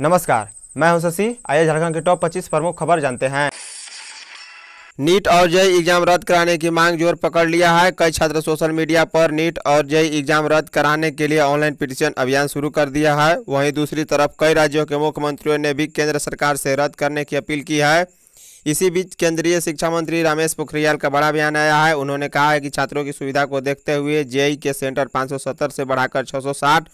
नमस्कार मैं हूं शशि आइए झारखंड के टॉप 25 प्रमुख खबर जानते हैं नीट और जय एग्जाम रद्द कराने की मांग जोर पकड़ लिया है कई छात्र सोशल मीडिया पर नीट और जय एग्जाम रद्द कराने के लिए ऑनलाइन पिटिशन अभियान शुरू कर दिया है वहीं दूसरी तरफ कई राज्यों के मुख्यमंत्रियों ने भी केंद्र सरकार से रद्द करने की अपील की है इसी बीच केंद्रीय शिक्षा मंत्री रमेश पोखरियाल का बड़ा बयान आया है उन्होंने कहा है कि छात्रों की सुविधा को देखते हुए जेई के सेंटर 570 से बढ़ाकर 660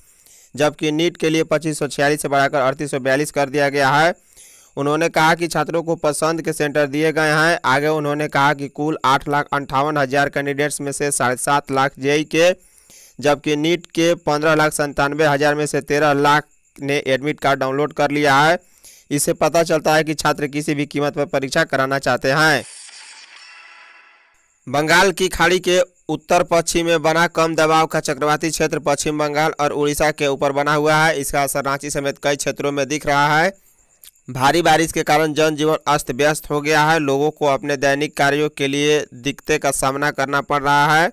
जबकि नीट के लिए पच्चीस सौ छियालीस से बढ़ाकर अड़तीस सौ बयालीस कर दिया गया है उन्होंने कहा कि छात्रों को पसंद के सेंटर दिए गए हैं आगे उन्होंने कहा कि कुल आठ लाख अंठावन हज़ार कैंडिडेट्स में से साढ़े सात लाख जेई के जबकि नीट के पंद्रह लाख संतानवे हज़ार में से तेरह लाख ने एडमिट कार्ड डाउनलोड कर लिया है इससे पता चलता है कि छात्र किसी भी कीमत पर परीक्षा कराना चाहते हैं बंगाल की खाड़ी के उत्तर पश्चिम में बना कम दबाव का चक्रवाती क्षेत्र पश्चिम बंगाल और उड़ीसा के ऊपर बना हुआ है इसका असर रांची समेत कई क्षेत्रों में दिख रहा है भारी बारिश के कारण जनजीवन अस्त व्यस्त हो गया है लोगों को अपने दैनिक कार्यों के लिए दिक्कतें का सामना करना पड़ रहा है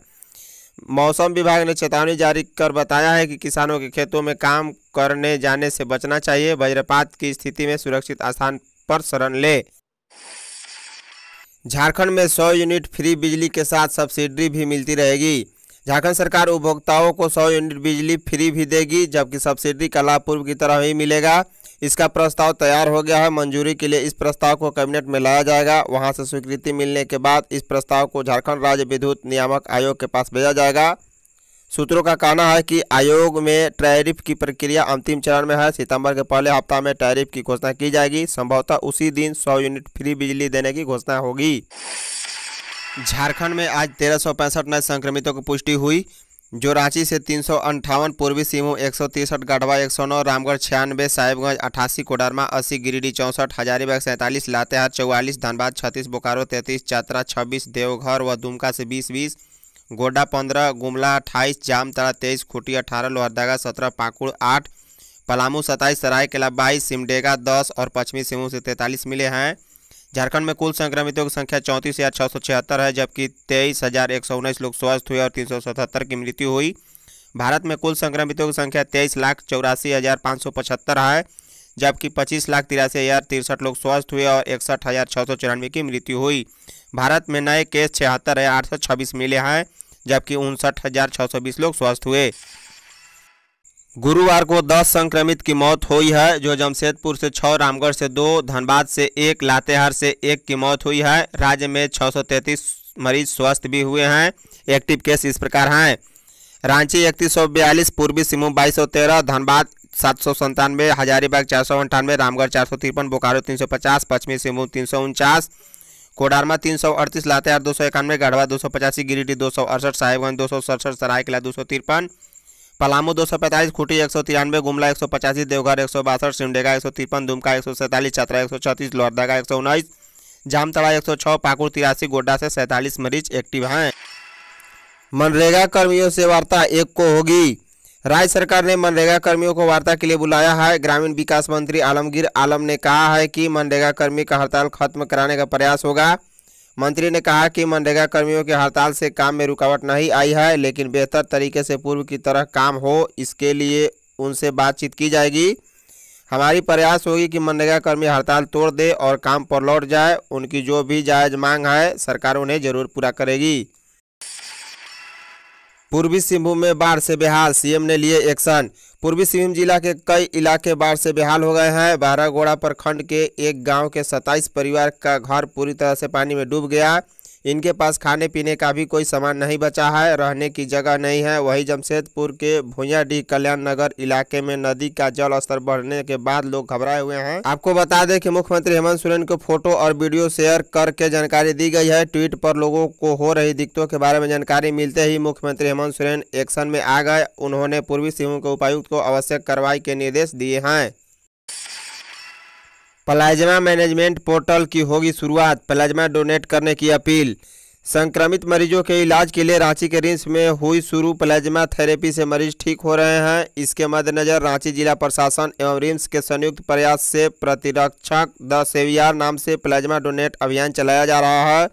मौसम विभाग ने चेतावनी जारी कर बताया है कि किसानों के खेतों में काम करने जाने से बचना चाहिए वज्रपात की स्थिति में सुरक्षित स्थान पर शरण ले झारखंड में 100 यूनिट फ्री बिजली के साथ सब्सिडी भी मिलती रहेगी झारखंड सरकार उपभोक्ताओं को 100 यूनिट बिजली फ्री भी देगी जबकि सब्सिडी का लाभ पूर्व की तरह ही मिलेगा इसका प्रस्ताव तैयार हो गया है मंजूरी के लिए इस प्रस्ताव को कैबिनेट में लाया जाएगा वहां से स्वीकृति मिलने के बाद इस प्रस्ताव को झारखंड राज्य विद्युत नियामक आयोग के पास भेजा जाएगा सूत्रों का कहना है कि आयोग में टैरिफ की प्रक्रिया अंतिम चरण में है सितंबर के पहले हफ्ता में टैरिफ की घोषणा की जाएगी संभवतः उसी दिन 100 यूनिट फ्री बिजली देने की घोषणा होगी झारखंड में आज तेरह नए संक्रमितों की पुष्टि हुई जो रांची से तीन पूर्वी सिंहभूम एक सौ तिरसठ गढ़वा एक सौ नौ रामगढ़ छियानवे साहिबगंज अठासी कोडरमा अस्सी गिरिडीह चौंसठ हजारीबाग सैंतालीस लातेहार चौवालीस धनबाद छत्तीस बोकारो तैंतीस चतरा छब्बीस देवघर व दुमका से बीस बीस गोड्डा पंद्रह गुमला अट्ठाईस जामताड़ा तेईस खूटी अठारह लोहरदगा सत्रह पाकुड़ आठ पलामू सत्ताईस सरायकेला बाईस सिमडेगा दस और पश्चिमी सिंहभूम से तैंतालीस मिले हैं झारखंड में कुल संक्रमितों की संख्या चौंतीस हज़ार छः सौ छिहत्तर है जबकि तेईस हज़ार एक सौ उन्नीस लोग स्वस्थ हुए और तीन सौ सतहत्तर की मृत्यु हुई भारत में कुल संक्रमितों की संख्या तेईस लाख चौरासी हज़ार पाँच सौ पचहत्तर है जबकि पच्चीस लाख तिरासी हज़ार तिरसठ लोग स्वस्थ हुए और इकसठ हज़ार छः सौ चौरानवे की मृत्यु हुई भारत में नए केस छिहत्तर हजार आठ सौ छब्बीस मिले हैं जबकि उनसठ हजार छः सौ बीस लोग स्वस्थ हुए गुरुवार को 10 संक्रमित की मौत हुई है जो जमशेदपुर से छः रामगढ़ से दो धनबाद से एक लातेहार से एक की मौत हुई है राज्य में 633 मरीज स्वस्थ भी हुए हैं एक्टिव केस इस प्रकार हैं रांची इकतीस पूर्वी सिंहभूम बाईस धनबाद सात सौ संतानवे हजारीबाग चार सौ अंठानवे रामगढ़ चार सौ तिरपन बोकारो तीन सौ पचास पश्चिमी सिंहभूम तीन सौ उनचास कोडारमा तीन सौ अड़तीस लातेहार दो सौ इक्यानवे गढ़वा दो सौ पचासी गिरिडीह दो सौ अड़सठ साहिबगंज दो सौ सड़सठ सरायकला दो सौ तिरपन पलामू दो सौ पैंतालीस खूटी एक सौ तिरानवे गुमला एक सौ पचासी देवघर एक सौ बासठ सिमडेगा एक सौ तिरपन दुमका एक सौ सैंतालीस छतरा एक सौ छत्तीस लोहरदगा एक सौ उन्नीस जामतड़ा एक सौ छः पाकुड़ तिरासी गोड्डा से सैंतालीस मरीज एक्टिव हैं मनरेगा कर्मियों से वार्ता एक को होगी राज्य सरकार ने मनरेगा कर्मियों को वार्ता के लिए बुलाया है ग्रामीण विकास मंत्री आलमगीर आलम ने कहा है कि मनरेगा कर्मी का हड़ताल खत्म कराने का प्रयास होगा मंत्री ने कहा कि मनरेगा कर्मियों के हड़ताल से काम में रुकावट नहीं आई है लेकिन बेहतर तरीके से पूर्व की तरह काम हो इसके लिए उनसे बातचीत की जाएगी हमारी प्रयास होगी कि मनरेगा कर्मी हड़ताल तोड़ दे और काम पर लौट जाए उनकी जो भी जायज़ मांग है सरकार उन्हें जरूर पूरा करेगी पूर्वी सिंहभूम में बाढ़ से बेहाल सीएम ने लिए एक्शन पूर्वी सिंहभूम जिला के कई इलाके बाढ़ से बेहाल हो गए हैं बारागोड़ा प्रखंड के एक गांव के 27 परिवार का घर पूरी तरह से पानी में डूब गया इनके पास खाने पीने का भी कोई सामान नहीं बचा है रहने की जगह नहीं है वहीं जमशेदपुर के भुयाडीह कल्याण नगर इलाके में नदी का जल स्तर बढ़ने के बाद लोग घबराए हुए हैं आपको बता दें कि मुख्यमंत्री हेमंत सोरेन को फोटो और वीडियो शेयर करके जानकारी दी गई है ट्वीट पर लोगों को हो रही दिक्कतों के बारे में जानकारी मिलते ही मुख्यमंत्री हेमंत सोरेन एक्शन में आ गए उन्होंने पूर्वी सिंह के उपायुक्त को आवश्यक कार्रवाई के निर्देश दिए हैं प्लाज्मा मैनेजमेंट पोर्टल की होगी शुरुआत प्लाज्मा डोनेट करने की अपील संक्रमित मरीजों के इलाज के लिए रांची के रिम्स में हुई शुरू प्लाज्मा थेरेपी से मरीज ठीक हो रहे हैं इसके मद्देनज़र रांची जिला प्रशासन एवं रिम्स के संयुक्त प्रयास से प्रतिरक्षक द सेवियार नाम से प्लाज्मा डोनेट अभियान चलाया जा रहा है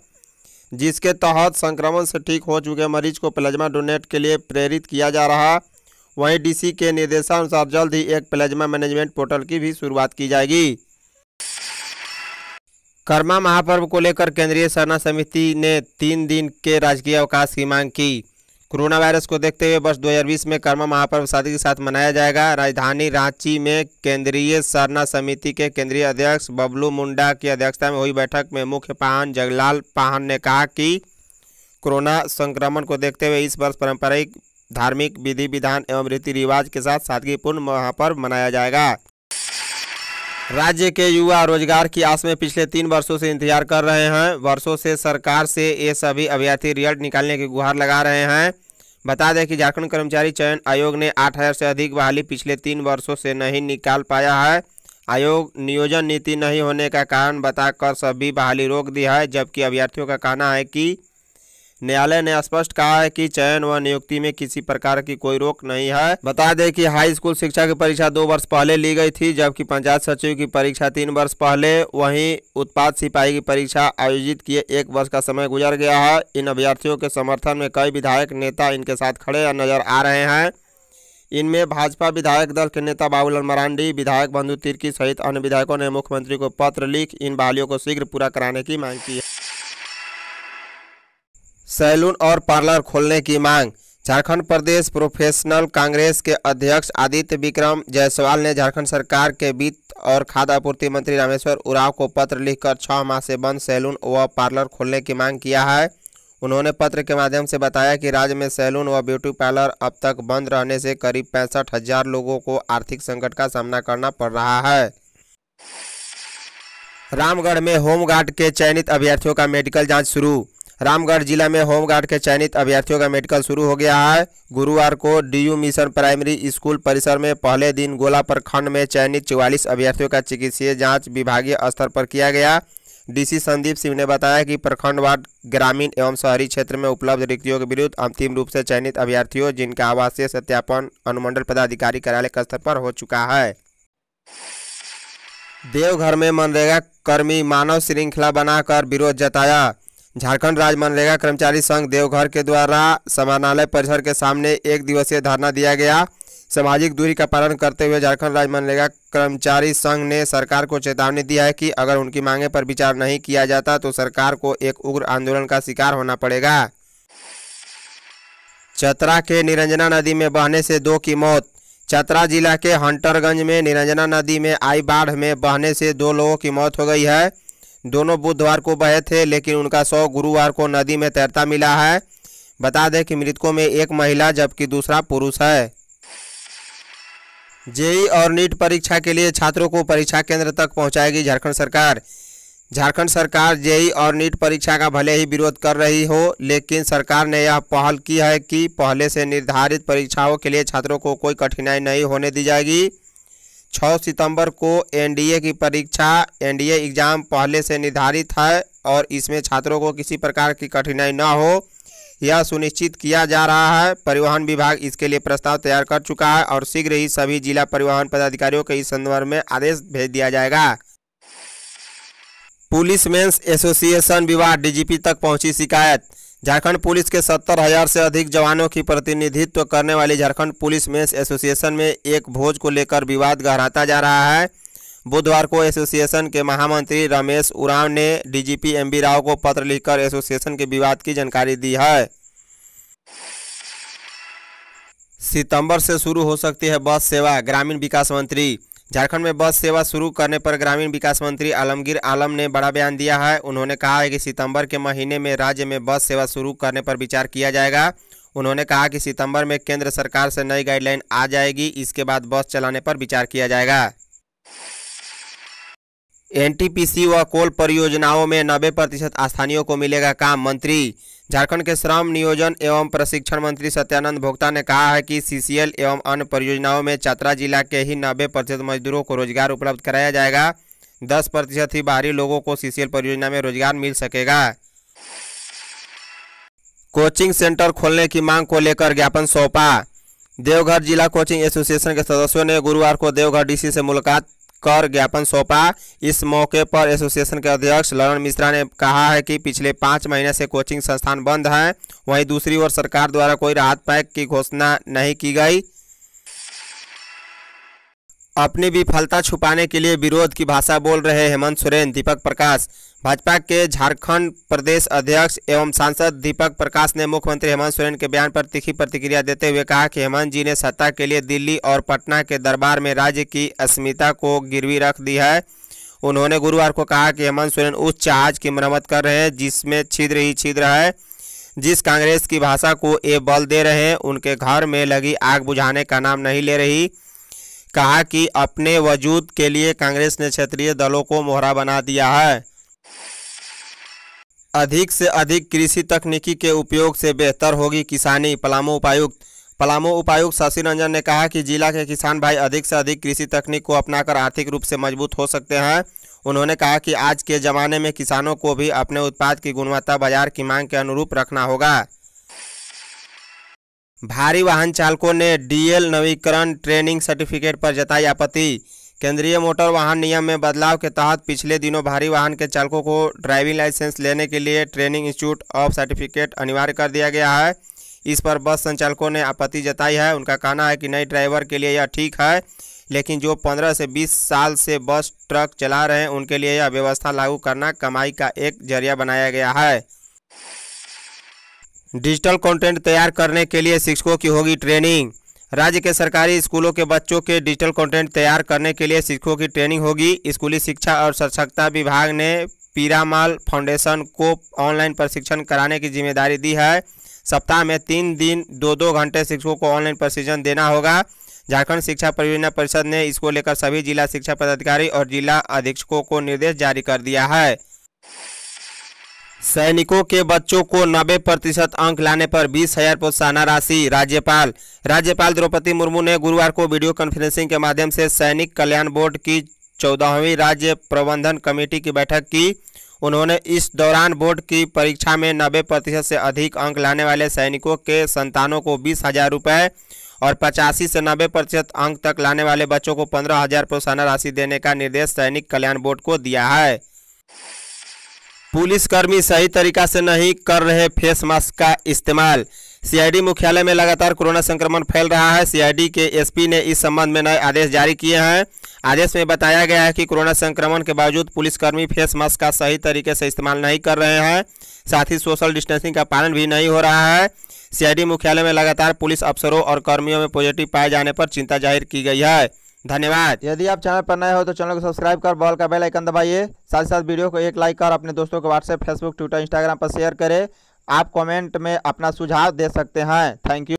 जिसके तहत संक्रमण से ठीक हो चुके मरीज को प्लाज्मा डोनेट के लिए प्रेरित किया जा रहा वहीं डीसी के निर्देशानुसार जल्द ही एक प्लाज्मा मैनेजमेंट पोर्टल की भी शुरुआत की जाएगी कर्मा महापर्व को लेकर केंद्रीय सरना समिति ने तीन दिन के राजकीय अवकाश की मांग की कोरोना वायरस को देखते हुए वर्ष 2020 में कर्मा महापर्व शादी के साथ मनाया जाएगा राजधानी रांची में केंद्रीय सरना समिति के केंद्रीय अध्यक्ष बबलू मुंडा की अध्यक्षता में हुई बैठक में मुख्य पाहन जगलाल पाहन ने कहा कि कोरोना संक्रमण को देखते हुए इस वर्ष पारंपरिक धार्मिक विधि विधान एवं रीति रिवाज के साथ सादगीपूर्ण महापर्व मनाया जाएगा राज्य के युवा रोजगार की आस में पिछले तीन वर्षों से इंतजार कर रहे हैं वर्षों से सरकार से ये सभी अभ्यर्थी रिजल्ट निकालने की गुहार लगा रहे हैं बता दें कि झारखंड कर्मचारी चयन आयोग ने आठ हज़ार से अधिक बहाली पिछले तीन वर्षों से नहीं निकाल पाया है आयोग नियोजन नीति नहीं होने का कारण बताकर सभी बहाली रोक दी है जबकि अभ्यर्थियों का कहना है कि न्यायालय ने स्पष्ट कहा है कि चयन व नियुक्ति में किसी प्रकार की कोई रोक नहीं है बता दें कि हाई स्कूल शिक्षा की परीक्षा दो वर्ष पहले ली गई थी जबकि पंचायत सचिव की परीक्षा तीन वर्ष पहले वहीं उत्पाद सिपाही की परीक्षा आयोजित किए एक वर्ष का समय गुजर गया है इन अभ्यर्थियों के समर्थन में कई विधायक नेता इनके साथ खड़े नजर आ रहे हैं इनमें भाजपा विधायक दल के नेता बाबूलाल मरांडी विधायक बंधु तिर्की सहित अन्य विधायकों ने मुख्यमंत्री को पत्र लिख इन बहालियों को शीघ्र पूरा कराने की मांग की है सैलून और पार्लर खोलने की मांग झारखंड प्रदेश प्रोफेशनल कांग्रेस के अध्यक्ष आदित्य विक्रम जायसवाल ने झारखंड सरकार के वित्त और खाद्य आपूर्ति मंत्री रामेश्वर उराव को पत्र लिखकर छः माह से बंद सैलून व पार्लर खोलने की मांग किया है उन्होंने पत्र के माध्यम से बताया कि राज्य में सैलून व ब्यूटी पार्लर अब तक बंद रहने से करीब पैंसठ हजार लोगों को आर्थिक संकट का सामना करना पड़ रहा है रामगढ़ में होमगार्ड के चयनित अभ्यर्थियों का मेडिकल जांच शुरू रामगढ़ जिला में होमगार्ड के चयनित अभ्यर्थियों का मेडिकल शुरू हो गया है गुरुवार को डीयू मिशन प्राइमरी स्कूल परिसर में पहले दिन गोला प्रखंड में चयनित चौवालीस अभ्यर्थियों का चिकित्सीय जाँच विभागीय स्तर पर किया गया डीसी संदीप सिंह ने बताया कि वार्ड ग्रामीण एवं शहरी क्षेत्र में उपलब्ध रिक्तियों के विरुद्ध अंतिम रूप से चयनित अभ्यर्थियों जिनका आवासीय सत्यापन अनुमंडल पदाधिकारी कार्यालय के स्तर पर हो चुका है देवघर में मनरेगा कर्मी मानव श्रृंखला बनाकर विरोध जताया झारखंड राज्य मनरेगा कर्मचारी संघ देवघर के द्वारा समानालय परिसर के सामने एक दिवसीय धरना दिया गया सामाजिक दूरी का पालन करते हुए झारखंड राज्य मनरेगा कर्मचारी संघ ने सरकार को चेतावनी दिया है कि अगर उनकी मांगे पर विचार नहीं किया जाता तो सरकार को एक उग्र आंदोलन का शिकार होना पड़ेगा चतरा के निरंजना नदी में बहने से दो की मौत चतरा जिला के हंटरगंज में निरंजना नदी में आई बाढ़ में बहने से दो लोगों की मौत हो गई है दोनों बुधवार को बहे थे लेकिन उनका शव गुरुवार को नदी में तैरता मिला है बता दें कि मृतकों में एक महिला जबकि दूसरा पुरुष है जेई और नीट परीक्षा के लिए छात्रों को परीक्षा केंद्र तक पहुंचाएगी झारखंड सरकार झारखंड सरकार जेई और नीट परीक्षा का भले ही विरोध कर रही हो लेकिन सरकार ने यह पहल की है कि पहले से निर्धारित परीक्षाओं के लिए छात्रों को कोई कठिनाई नहीं होने दी जाएगी 6 सितंबर को एनडीए की परीक्षा एनडीए एग्ज़ाम पहले से निर्धारित है और इसमें छात्रों को किसी प्रकार की कठिनाई न हो यह सुनिश्चित किया जा रहा है परिवहन विभाग इसके लिए प्रस्ताव तैयार कर चुका है और शीघ्र ही सभी जिला परिवहन पदाधिकारियों के इस संदर्भ में आदेश भेज दिया जाएगा पुलिस मेंस एसोसिएशन विवाह डीजीपी तक पहुंची शिकायत झारखंड पुलिस के सत्तर हजार से अधिक जवानों की प्रतिनिधित्व करने वाली झारखंड पुलिस मेंस एसोसिएशन में एक भोज को लेकर विवाद गहराता जा रहा है बुधवार को एसोसिएशन के महामंत्री रमेश उरांव ने डीजीपी एमबी राव को पत्र लिखकर एसोसिएशन के विवाद की जानकारी दी है सितंबर से शुरू हो सकती है बस सेवा ग्रामीण विकास मंत्री झारखंड में बस सेवा शुरू करने पर ग्रामीण विकास मंत्री आलमगीर आलम ने बड़ा बयान दिया है उन्होंने कहा है कि सितंबर के महीने में राज्य में बस सेवा शुरू करने पर विचार किया जाएगा उन्होंने कहा कि सितंबर में केंद्र सरकार से नई गाइडलाइन आ जाएगी इसके बाद बस चलाने पर विचार किया जाएगा एनटीपीसी व कोल परियोजनाओं में नब्बे प्रतिशत स्थानियों को मिलेगा काम मंत्री झारखंड के श्रम नियोजन एवं प्रशिक्षण मंत्री सत्यानंद भोक्ता ने कहा है कि सीसीएल एवं अन्य परियोजनाओं में चतरा जिला के ही नब्बे प्रतिशत मजदूरों को रोजगार उपलब्ध कराया जाएगा दस प्रतिशत ही बाहरी लोगों को सीसीएल परियोजना में रोजगार मिल सकेगा कोचिंग सेंटर खोलने की मांग को लेकर ज्ञापन सौंपा देवघर जिला कोचिंग एसोसिएशन के सदस्यों ने गुरुवार को देवघर डीसी से मुलाकात कर ज्ञापन सौंपा इस मौके पर एसोसिएशन के अध्यक्ष ललन मिश्रा ने कहा है कि पिछले पाँच महीने से कोचिंग संस्थान बंद हैं वहीं दूसरी ओर सरकार द्वारा कोई राहत पैक की घोषणा नहीं की गई अपनी विफलता छुपाने के लिए विरोध की भाषा बोल रहे हेमंत सोरेन दीपक प्रकाश भाजपा के झारखंड प्रदेश अध्यक्ष एवं सांसद दीपक प्रकाश ने मुख्यमंत्री हेमंत सोरेन के बयान पर तीखी प्रतिक्रिया देते हुए कहा कि हेमंत जी ने सत्ता के लिए दिल्ली और पटना के दरबार में राज्य की अस्मिता को गिरवी रख दी है उन्होंने गुरुवार को कहा कि हेमंत सोरेन उस जहाज की मरम्मत कर रहे हैं जिसमें छिद्र ही छिद्र है जिस कांग्रेस की भाषा को ये बल दे रहे हैं उनके घर में लगी आग बुझाने का नाम नहीं ले रही कहा कि अपने वजूद के लिए कांग्रेस ने क्षेत्रीय दलों को मोहरा बना दिया है अधिक से अधिक कृषि तकनीकी के उपयोग से बेहतर होगी किसानी पलामू उपायुक्त पलामू उपायुक्त शशि रंजन ने कहा कि जिला के किसान भाई अधिक से अधिक कृषि तकनीक को अपनाकर आर्थिक रूप से मजबूत हो सकते हैं उन्होंने कहा कि आज के ज़माने में किसानों को भी अपने उत्पाद की गुणवत्ता बाजार की मांग के अनुरूप रखना होगा भारी वाहन चालकों ने डीएल नवीकरण ट्रेनिंग सर्टिफिकेट पर जताई आपत्ति केंद्रीय मोटर वाहन नियम में बदलाव के तहत पिछले दिनों भारी वाहन के चालकों को ड्राइविंग लाइसेंस लेने के लिए ट्रेनिंग इंस्टीट्यूट ऑफ सर्टिफिकेट अनिवार्य कर दिया गया है इस पर बस संचालकों ने आपत्ति जताई है उनका कहना है कि नए ड्राइवर के लिए यह ठीक है लेकिन जो पंद्रह से बीस साल से बस ट्रक चला रहे हैं उनके लिए यह व्यवस्था लागू करना कमाई का एक जरिया बनाया गया है डिजिटल कंटेंट तैयार करने के लिए शिक्षकों की होगी ट्रेनिंग राज्य के सरकारी स्कूलों के बच्चों के डिजिटल कंटेंट तैयार करने के लिए शिक्षकों की ट्रेनिंग होगी स्कूली शिक्षा और सक्षरता विभाग ने पीरामाल फाउंडेशन को ऑनलाइन प्रशिक्षण कराने की जिम्मेदारी दी है सप्ताह में तीन दिन दो दो घंटे शिक्षकों को ऑनलाइन प्रशिक्षण देना होगा झारखंड शिक्षा परियोजना परिषद ने इसको लेकर सभी जिला शिक्षा पदाधिकारी और जिला अधीक्षकों को निर्देश जारी कर दिया है सैनिकों के बच्चों को 90 प्रतिशत अंक लाने पर बीस हजार प्रोत्साहना राशि राज्यपाल राज्यपाल द्रौपदी मुर्मू ने गुरुवार को वीडियो कॉन्फ्रेंसिंग के माध्यम से सैनिक कल्याण बोर्ड की चौदहवीं राज्य प्रबंधन कमेटी की बैठक की उन्होंने इस दौरान बोर्ड की परीक्षा में नब्बे प्रतिशत से अधिक अंक लाने वाले सैनिकों के संतानों को बीस हजार रुपये और पचासी से नब्बे प्रतिशत अंक तक लाने वाले बच्चों को पंद्रह हजार प्रोत्साहन राशि देने का निर्देश सैनिक कल्याण बोर्ड को दिया है पुलिसकर्मी सही तरीका से नहीं कर रहे फेस मास्क का इस्तेमाल सीआईडी मुख्यालय में लगातार कोरोना संक्रमण फैल रहा है सीआईडी के एसपी ने इस संबंध में नए आदेश जारी किए हैं आदेश में बताया गया है कि कोरोना संक्रमण के बावजूद पुलिसकर्मी फेस मास्क का सही तरीके से इस्तेमाल नहीं कर रहे हैं साथ ही सोशल डिस्टेंसिंग का पालन भी नहीं हो रहा है सीआईडी मुख्यालय में लगातार पुलिस अफसरों और कर्मियों में पॉजिटिव पाए जाने पर चिंता जाहिर की गई है धन्यवाद यदि आप चैनल पर नए हो तो चैनल को सब्सक्राइब कर बॉल का बेल आइकन दबाइए साथ ही साथ वीडियो को एक लाइक कर अपने दोस्तों को व्हाट्सएप फेसबुक ट्विटर इंस्टाग्राम पर शेयर करें आप कमेंट में अपना सुझाव दे सकते हैं थैंक यू